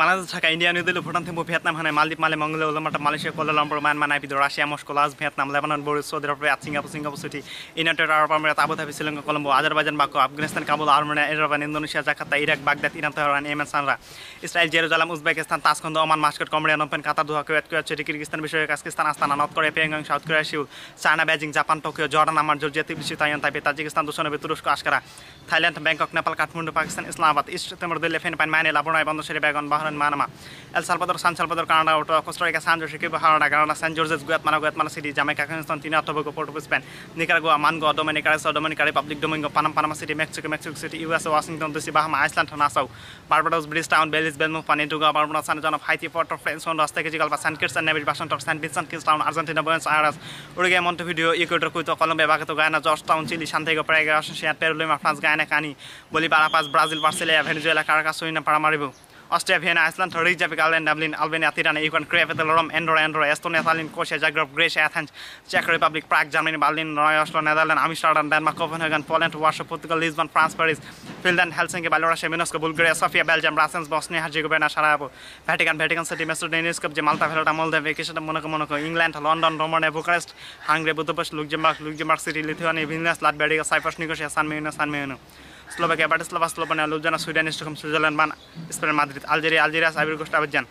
পানাজ থাকা India New Delhi Bhutan Thimphu Vietnam Hanoi মালদ্বীপ মালে মঙ্গলে উলমাটা Malaysia Kuala Lumpur Myanmar Naypyidaw Russia Moscow Laos Vietnam Lebanon বড় Saudi Arab Singapore Singapore City United Arab Emirates Abu Dhabi Sri Lanka Colombo Azerbaijan Baku Afghanistan Kabul Armenia Iran Indonesia Jakarta Iraq Baghdad Iran Tehran Yemen Sanaa Israel Jerusalem Uzbekistan Tashkent Oman Muscat কমরিয়া Phnom Penh Qatar Doha Kuwait Kuwait City Kyrgyzstan বিষয়ে Kazakhstan Astana North Korea পিয়ংগং south Korea Seoul China Beijing Japan Tokyo Jordan আমার Georgia Tbilisi Taiwan Taipei Tajikistan Dushanbe তুরস্ক Ankara Thailand Bangkok Nepal Kathmandu Pakistan Islamabad East Timor Dili Philippines মাইনে লাবনায় বন্দশরী বেগন বাহন Manama. El Salvador, San Salvador, Canada, Ottawa, Costa Rica, San Jose, Cuba, Harada, Granada, San Joseph, Guatemala, Guatemala City, Jamaica, Constantina, Tobago, Port of Spain, Nicaragua, Mango, Dominica, Dominica Republic, Domingo, Panama, Panama City, Mexico, Mexico City, US, Washington, DC, Bahama, Iceland, Nassau, Barbados, Bridgetown, Belize, Belmont, Panintuga, Barbados, San John of Haiti, Port of France, Honduras, Tegucigalpa, San Kitts and Nevis, Washington, San Vincent, Kingstown, Argentina, Buenos Aires, Uruguay, Montevideo, Ecuador, Cuito, Colombia, Bacato, Guyana, Georgetown, Chile, Santiago, Paraguay, Russia, Peru, Lima, France, Guyana, Cani, Bolivar, Paz, Brazil, Brasilia, Venezuela, Caracas, Suriname, Paramaribo. Austria, Vienna, Iceland, Riga, Ireland, Dublin, Albania, Tirana, Ukraine, Kiev, Rome, Andorra, Andorra, Estonia, Tallinn, Kosia, Zagreb, Greece, Athens, Czech Republic, Prague, Germany, Berlin, Norway, Oslo, Netherlands, Amsterdam, Denmark, Copenhagen, Poland, Warsaw, Portugal, Lisbon, France, Paris, Finland, Helsinki, Belarus, Minsk, Bulgaria, Sofia, Belgium, Brussels, Bosnia, Herzegovina, Sarajevo, Vatican, Vatican City, Macedonia, Skopje, Malta, Velota, Moldova, Kishinev, Monaco, Monaco, England, London, Romania, Bucharest, Hungary, Budapest, Luxembourg, Luxembourg City, Lithuania, Vilnius, Latvia, Cyprus, Nicosia, San Marino, San Marino. Slovakia, Bratislava, Slovenia, Ljubljana, Sweden, Stockholm, Switzerland, Man, Spain, Madrid, Algeria, Algeria, Ivory Coast, Abidjan,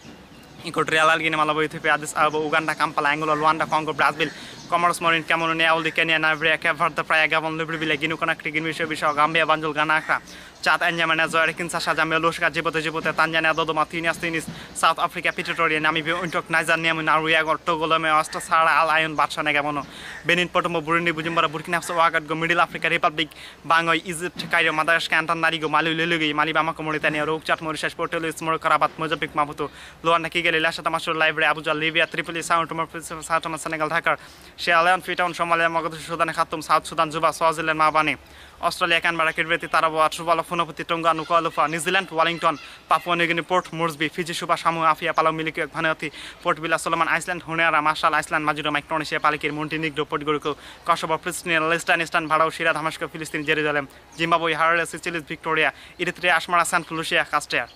Equatorial Guinea, Malawi, Ethiopia, Addis Ababa, Uganda, Kampala, Angola, Luanda, Congo, Brazil, Comoros, Mauritius, Cameroon, Neapoli, Kenya, Nigeria, Cape Verde, Praia, Gabon, Libreville, Guinea-Conakry, Guinea-Bissau, Gambia, Banjul, Ghana, Accra, চাঁদ এঞ্জামের নাজয়ের কিনসা সাজামে লোসকা জীবতে জীবতে Tanzania দদমা তিন আস্তিনিস south Africa পিটোরিয়া নামি B উন্টক Niger নিয়ম না রুয়া গর টোগলমে অষ্ট সারা আল আয়ন বাদশা নেগে মনো বেনিন পটম বুরিনী বুজুম্বর বুরকিনাফস ওয়াগাট গো Middle Africa Republic Bangui Egypt Cairo মাদারাস ক্যান্টান নারী গো মালি লিলু গি মালি বামা কমলি তানিয়া রোগ চাট মরিশাস পোর্টেল ইসমর করাবাত মজাবিক মাহুতো লোয়ান নাকি গেলে লাশা তামাশুর লাইব্রে আবুজা লিবিয়া ত্রিপলি সাউন্ড টমার সাটমা সেনেগাল ঢাকার সে আলায়ন ফিটাউন সমালিয়া মগধ সুদানে Khartoum South Sudan Juba Swaziland Mbabane Australia Canberra Kiribati Tarawa Tuvalu Funafuti Tonga Nuku'alofa New Zealand Wellington Papua New Guinea Port Moresby Fiji Suva Samoa Apia Palau মিলিকি Vanuatu Port Vila Solomon Island Honiara Marshall Island Majuro Micronesia Palikir Montenegro পোর্টগুরিকো কসবো Pristina লেস্টানিস্তান ভাড়াও Syria Damascus ফিলিস্তিন Jerusalem Zimbabwe Harare Seychelles Victoria Eritrea Asmara Saint Lucia কাস্টেয়ার